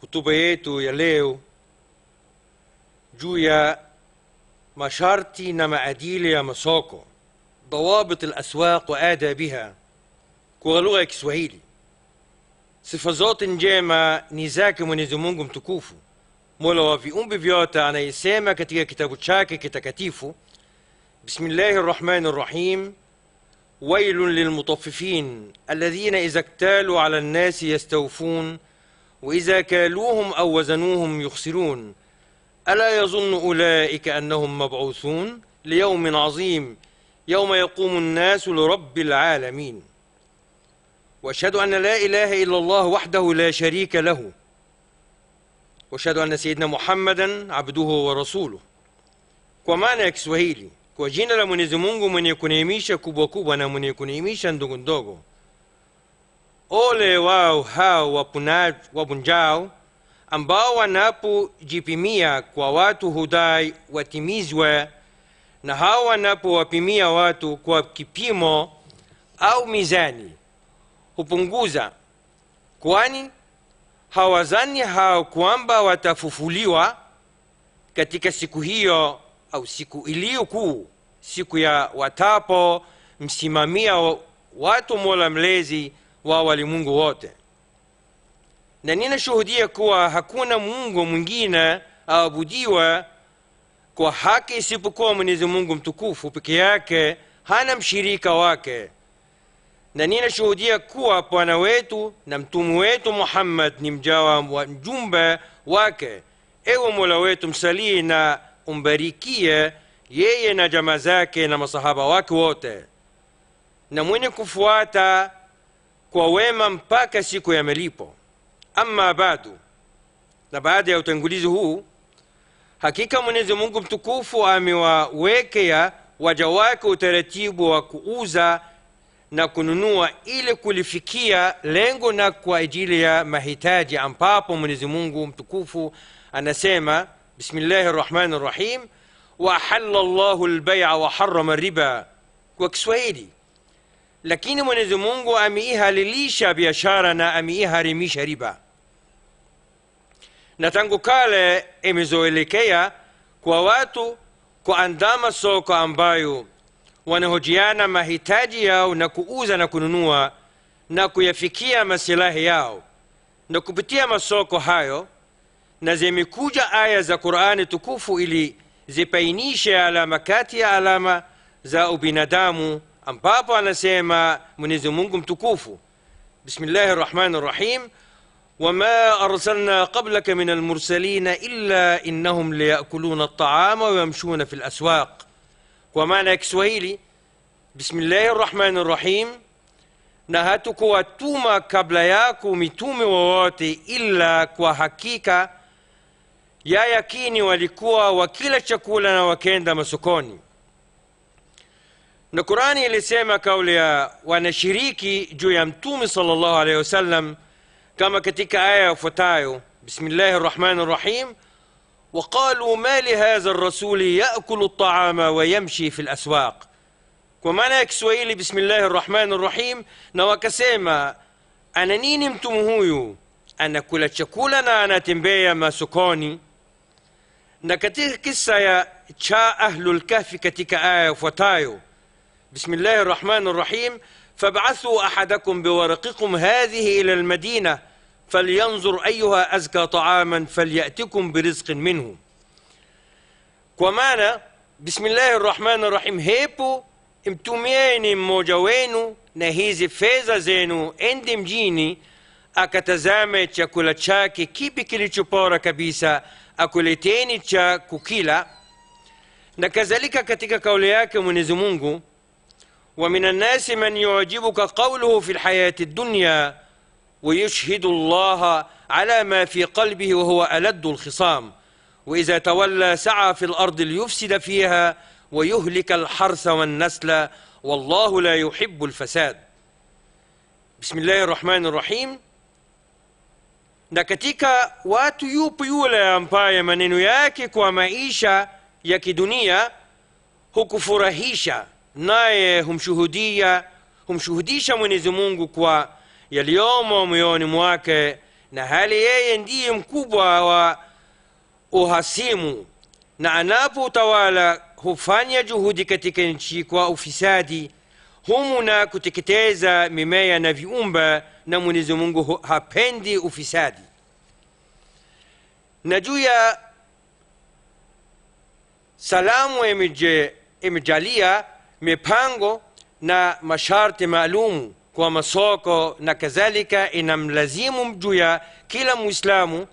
Hotuba yetu ya leo juu ya masharti na maadili ya masoko, dawabit alaswaq wa adabiha, kwa lugha ya Kiswahili. Sifa zote njema ni zake Mwenyezi Mungu mtukufu, mola wa viumbe vyote, anayesema katika kitabu chake kitakatifu, bismillahi rrahmani rrahim ويل للمطففين الذين إذا اكتالوا على الناس يستوفون وإذا كالوهم أو وزنوهم يخسرون ألا يظن أولئك أنهم مبعوثون ليوم عظيم يوم يقوم الناس لرب العالمين وأشهد أن لا إله إلا الله وحده لا شريك له وأشهد أن سيدنا محمدا عبده ورسوله Kwa maana ya Kiswahili, kwa jina la Mwenyezi Mungu mwenye kuneemesha kubwa kubwa na mwenye Ole wao hao wapunjao ambao wanapojipimia kwa watu hudai watimizwe, na hao wanapowapimia watu kwa kipimo au mizani hupunguza, kwani hawazani hao kwamba watafufuliwa katika siku hiyo au siku iliyokuu, siku ya watapo msimamia watu Mola Mlezi wa walimwengu wote na ninashuhudia kuwa hakuna mungu mwingine aabudiwa kwa haki isipokuwa mwenyezi mungu mtukufu peke yake hana mshirika wake na ninashuhudia kuwa bwana wetu na mtumu wetu muhammad ni mjawa wa mjumbe wake ewe mola wetu msalii na umbarikie yeye na jamaa zake na masahaba wake wote na mwenye kufuata kwa wema mpaka siku ya malipo ama badu na baada ya utangulizi huu hakika mwenyezi mungu mtukufu amewawekea waja wake utaratibu wa kuuza na kununua ili kulifikia lengo na kwa ajili ya mahitaji ambapo mwenyezi mungu mtukufu anasema bismillahi rahmani rahim wahala llahu lbaia waharama riba kwa kiswahili lakini Mwenyezi Mungu ameihalilisha biashara na ameiharimisha riba, na tangu kale imezoelekea kwa watu kuandama soko ambayo wanahojiana mahitaji yao na kuuza na kununua na kuyafikia masilahi yao na kupitia masoko hayo, na zimekuja aya za Qur'ani tukufu ili zibainishe alama kati ya alama za ubinadamu ambapo anasema Mwenyezi Mungu mtukufu الله الرحمن الرحيم وما أرسلنا قبلك من المرسلين إلا إنهم ليأكلون الطعام ويمشون في الأسواق ومعنى كسوهيلي بسم الله الرحمن الرحيم نهاتك واتوما قبل ياكو متوم وواتي إلا كو حقيقة يا يكيني ولكوا وكلا شكولنا وكيندا مسكوني نقراني اللي سيما كوليا وانا شريكي جو يمتومي صلى الله عليه وسلم كما كتيك آية فتايو بسم الله الرحمن الرحيم وقالوا ما لهذا الرسول يأكل الطعام ويمشي في الأسواق ومعنى كسويلي بسم الله الرحمن الرحيم نواكسيما أنا نيني mtumuhuyu anakula chakula na anatembea masokoni na katika kisa ya cha الكهف katika aya yafuatayo e بسم الله الرحمن الرحيم فابعثوا احدكم بورقكم هذه الى المدينه فلينظر ايها ازكى طعاما فلياتكم برزق منه كمانا بسم الله الرحمن الرحيم هيبو امتوميين موجوينو نهيزي فيزا زينو اندم جيني اكتزامي تشاكولا تشاكي كي بكلي تشوبورا كبيسا اكوليتيني تشاكوكيلا نكذلك كتيكا كولياكي منزمونغو ومن الناس من يعجبك قوله في الحياة الدنيا ويشهد الله على ما في قلبه وهو ألد الخصام وإذا تولى سعى في الأرض ليفسد فيها ويهلك الحرث والنسل والله لا يحب الفساد بسم الله الرحمن الرحيم na katika watu yupo yule ambaye maneno yake kwa maisha ya kidunia hukufurahisha naye humshuhudia humshuhudisha mwenyezi mungu kwa yaliyomo moyoni mwake na hali yeye ndiye mkubwa wa uhasimu na anapo utawala hufanya juhudi katika nchi kwa ufisadi humu na kuteketeza mimea na viumba na mwenyezi mungu hapendi ufisadi na juu ya salamu imejalia mipango na masharti maalum kwa masoko na kadhalika inamlazimu juu ya kila muislamu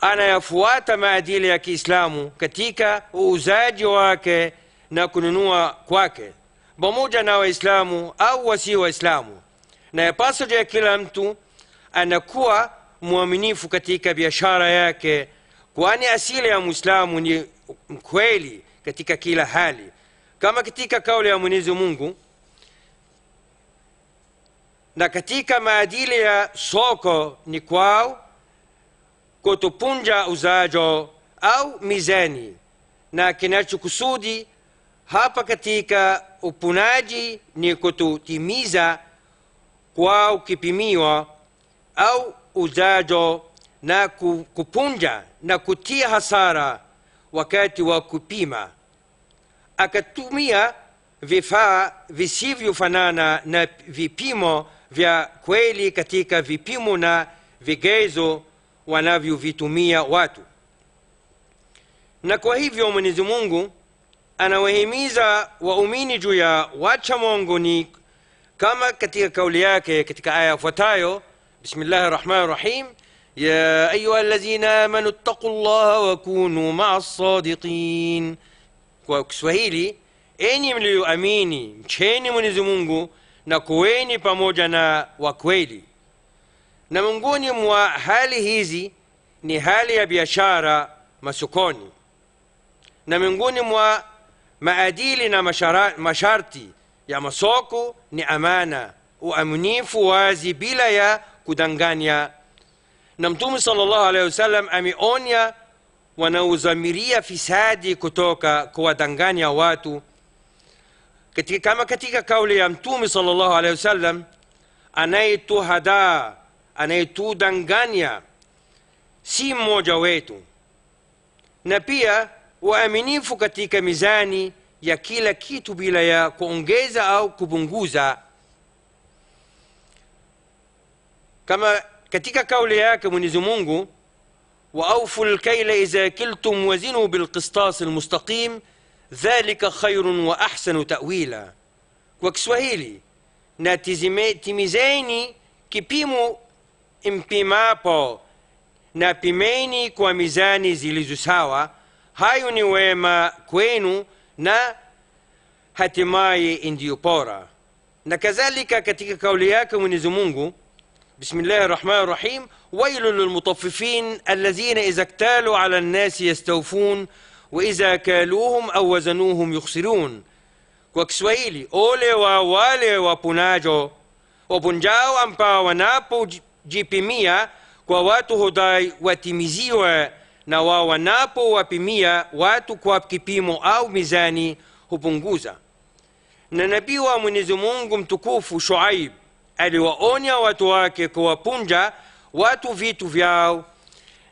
anayafuata maadili ya kiislamu katika uuzaji wake na kununua kwake pamoja na waislamu au wasi waislamu na yapasa juu ya kila mtu anakuwa mwaminifu katika biashara yake kwani asili ya mwislamu ni mkweli katika kila hali kama katika kauli ya mwenyezi mungu na katika maadili ya soko ni kwao kutopunja uzajo au mizani na kinachokusudi hapa katika upunaji ni kututimiza kwao kipimiwa au uzajo na kupunja na kutia hasara wakati wa kupima akatumia vifaa visivyofanana na vipimo vya kweli katika vipimo na vigezo wanavyovitumia watu na kwa hivyo mwenyezi mungu anawahimiza waumini juu ya wacha mungu ni kama katika kauli yake katika aya yafuatayo bismillahi rahmani rahim يا أيها الذين آمنوا اتقوا الله وكونوا مع الصادقين kwa Kiswahili, enyi mlioamini mcheni Mwenyezi Mungu na kuweni pamoja na wakweli. Na miongoni mwa hali hizi ni hali ya biashara masokoni, na miongoni mwa maadili na mashara, masharti ya masoko ni amana, uaminifu wazi bila ya kudanganya. Na Mtume sallallahu alaihi wasallam ameonya wanaodhamiria fisadi kutoka kuwadanganya watu katika, kama katika kauli ya mtume salllahu alehi wasallam anayetuhadaa anayetudanganya si mmoja wetu na pia waaminifu katika mizani ya kila kitu bila ya kuongeza au kupunguza kama katika kauli yake mwenyezi mungu وأوفوا الكيل إذا كلتم وزنوا بالقسطاس المستقيم ذلك خير وأحسن تأويلا وكسوهيلي ناتيزيميزيني كيبيمو امبيمابو ناپيميني كوا ميزاني زيليزو ساوا هايوني ويما كوينو نا هاتماي انديو بورا نكذلك كتيكا كولياكا ونزمونغو بسم الله الرحمن الرحيم ويل للمطففين الذين إذا اكتالوا على الناس يستوفون وإذا كالوهم أو وزنوهم يخسرون كوكسويلي أولي ووالي وبوناجو وبنجاو أمبا ونابو جي بي كواتو داي وتميزيو نوا ونابو وبيميا واتو كواب كيبيمو أو ميزاني هبونجوزا ننبيو منزمونجم تكوفو شعيب aliwaonya watu wake kuwapunja watu vitu vyao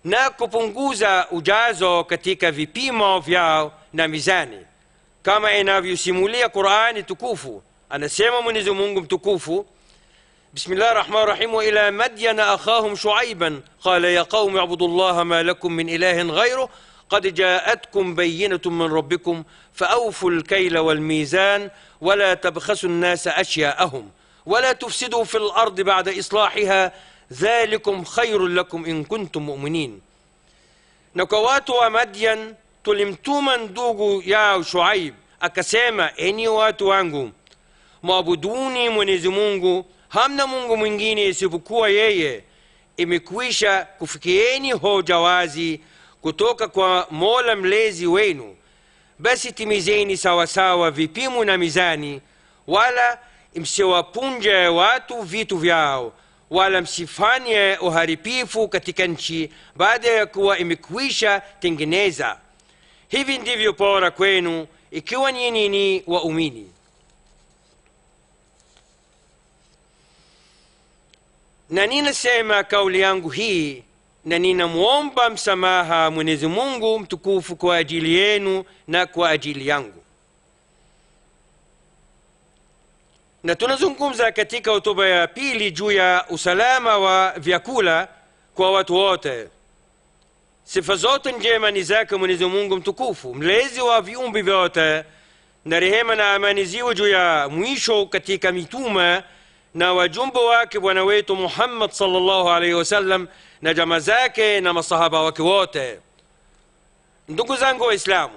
na kupunguza ujazo katika vipimo vyao na mizani kama inavyosimulia qurani tukufu anasema mwenyezi mungu mtukufu بسم الله الرحمن الرحيم وإلى مدين أخاهم شعيبا قال يا قوم اعبدوا الله ما لكم من إله غيره قد جاءتكم بينة من ربكم فأوفوا الكيل والميزان ولا تبخسوا الناس أشياءهم ولا تفسدوا في الأرض بعد إصلاحها ذلكم خير لكم إن كنتم مؤمنين نكوات ومدين تلمتوما دوغو يا شعيب أكسامة إني واتو أنجو مابدوني منزمونجو هم نمونجو منجيني سبكوا يي إمكويشا كفكيني هو جوازي كتوكا كوا مولا مليزي وينو بس تميزيني سوا سوا في بيمو نميزاني ولا msiwapunje watu vitu vyao wala msifanye uharibifu katika nchi baada ya kuwa imekwisha tengeneza hivi ndivyo bora kwenu ikiwa nyini ni waumini na ninasema kauli yangu hii na ninamwomba msamaha mwenyezi mungu mtukufu kwa ajili yenu na kwa ajili yangu Natunazungumza tunazungumza katika hotuba ya pili juu ya usalama wa vyakula kwa watu wote. Sifa zote njema ni zake Mwenyezi Mungu mtukufu, mlezi wa viumbe vyote, na rehema na amani ziwe juu ya mwisho katika mitume na wajumbe wake Bwana wetu Muhammad sallallahu alaihi wasallam na jamaa zake na masahaba wake wote. Ndugu zangu Waislamu,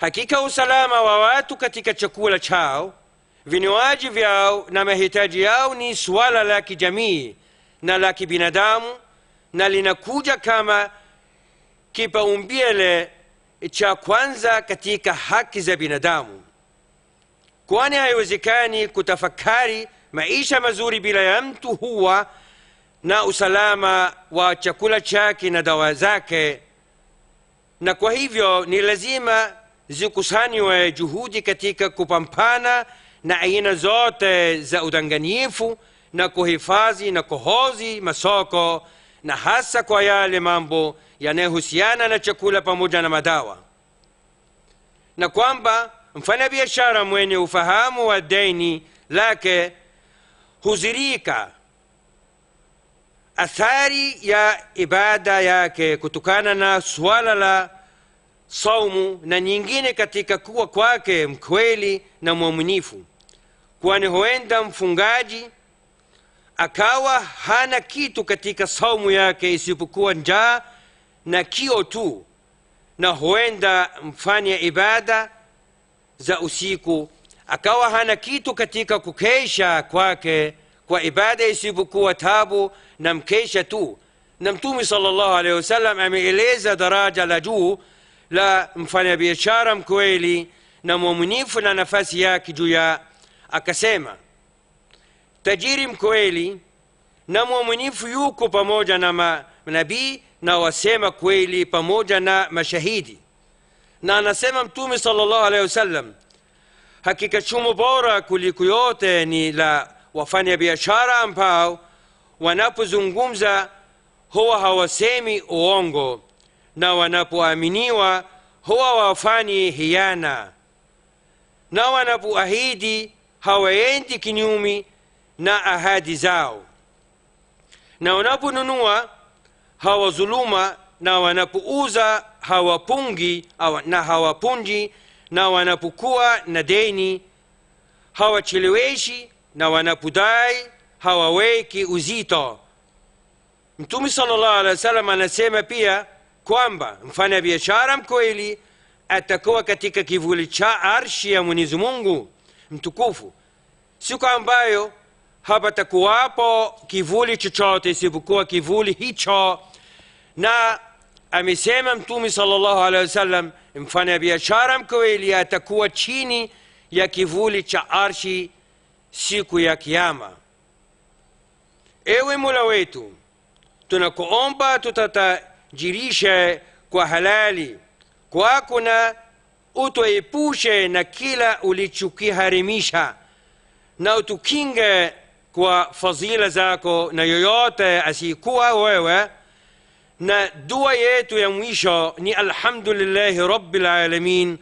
hakika usalama wa watu katika chakula chao vinywaji vyao na mahitaji yao ni suala la kijamii na la kibinadamu na linakuja kama kipaumbele cha kwanza katika haki za binadamu kwani haiwezekani kutafakari maisha mazuri bila ya mtu huwa na usalama wa chakula chake na dawa zake na kwa hivyo ni lazima zikusanywe juhudi katika kupampana na aina zote za udanganyifu na kuhifadhi na kuhozi masoko na hasa kwa yale mambo yanayohusiana na chakula pamoja na madawa, na kwamba mfanyabiashara mwenye ufahamu wa deni lake huzirika athari ya ibada yake kutokana na suala la saumu na nyingine katika kuwa kwake mkweli na mwaminifu kwani huenda mfungaji akawa hana kitu katika saumu yake isipokuwa njaa na kio tu, na huenda mfanya ibada za usiku akawa hana kitu katika kukesha kwake kwa ibada isipokuwa tabu na mkesha tu. Na Mtume sallallahu alehi wasallam ameeleza daraja la juu la mfanyabiashara mkweli na mwaminifu na nafasi yake juu ya akasema, tajiri mkweli na mwaminifu yuko pamoja na manabii na wasema kweli pamoja na mashahidi. Na anasema Mtume sallallahu alaihi wasallam, hakika chumo bora kuliko yote ni la wafanya biashara ambao wanapozungumza huwa hawasemi uongo na wanapoaminiwa huwa wafanyi hiana na wanapoahidi hawaendi kinyumi na ahadi zao na wanaponunua hawazuluma na wanapouza hawapungi na hawapunji na wanapokuwa na deni hawacheleweshi na wanapodai hawaweki uzito mtume salllah alehi wa sallam anasema pia kwamba mfanya biashara mkweli atakuwa katika kivuli cha arshi ya mwenyezi mungu mtukufu, siku ambayo hapatakuwapo kivuli chochote isipokuwa kivuli hicho. Na amesema Mtume salllahu alehi wasallam, biashara mkweli atakuwa chini ya kivuli cha arshi siku ya kiama Ewe mula wetu, tunakuomba tutatajirishe kwa halali kwako na utoepushe na kila ulichokiharimisha na utukinge kwa fadhila zako na yoyote asiyekuwa wewe na dua yetu ya mwisho ni alhamdulillahi rabbil alamin